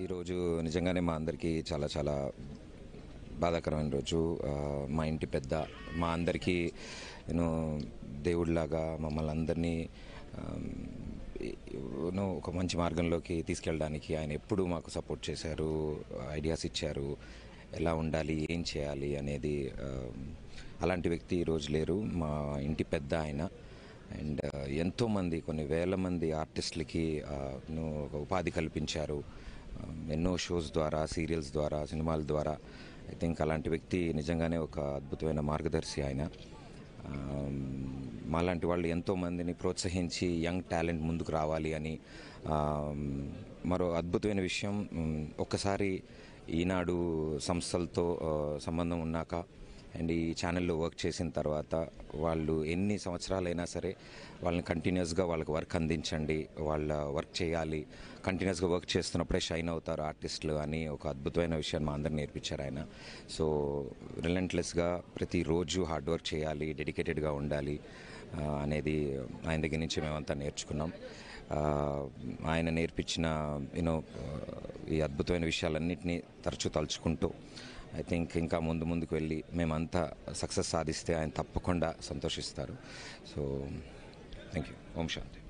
ఈరోజు నిజంగానే మా అందరికీ చాలా చాలా బాధాకరమైన రోజు మా ఇంటి పెద్ద మా అందరికీ నేను దేవుడిలాగా మమ్మల్ని అందరినీ ఒక మంచి మార్గంలోకి తీసుకెళ్ళడానికి ఆయన ఎప్పుడు మాకు సపోర్ట్ చేశారు ఐడియాస్ ఇచ్చారు ఎలా ఉండాలి ఏం చేయాలి అనేది అలాంటి వ్యక్తి ఈరోజు లేరు మా ఇంటి పెద్ద ఆయన అండ్ ఎంతోమంది కొన్ని వేల మంది ఆర్టిస్టులకి ఉపాధి కల్పించారు ఎన్నో షోస్ ద్వారా సీరియల్స్ ద్వారా సినిమాల ద్వారా ఐ థింక్ అలాంటి వ్యక్తి నిజంగానే ఒక అద్భుతమైన మార్గదర్శి ఆయన మాలాంటి వాళ్ళు ఎంతోమందిని ప్రోత్సహించి యంగ్ టాలెంట్ ముందుకు రావాలి అని మరో అద్భుతమైన విషయం ఒక్కసారి ఈనాడు సంస్థలతో సంబంధం ఉన్నాక అండ్ ఈ ఛానల్లో వర్క్ చేసిన తర్వాత వాళ్ళు ఎన్ని సంవత్సరాలైనా సరే వాళ్ళని కంటిన్యూస్గా వాళ్ళకి వర్క్ అందించండి వాళ్ళ వర్క్ చేయాలి కంటిన్యూస్గా వర్క్ చేస్తున్నప్పుడే షైన్ అవుతారు ఆర్టిస్టులు అని ఒక అద్భుతమైన విషయాన్ని మా అందరిని నేర్పించారు ఆయన సో రిలెంట్లెస్గా ప్రతిరోజు హార్డ్ వర్క్ చేయాలి డెడికేటెడ్గా ఉండాలి అనేది ఆయన దగ్గర నుంచి మేమంతా నేర్చుకున్నాం ఆయన నేర్పించిన యూనో ఈ అద్భుతమైన విషయాలన్నింటినీ తరచూ తలుచుకుంటూ ఐ థింక్ ఇంకా ముందు ముందుకు వెళ్ళి మేమంతా సక్సెస్ సాధిస్తే ఆయన తప్పకుండా సంతోషిస్తారు సో థ్యాంక్ యూ ఓం శాంతి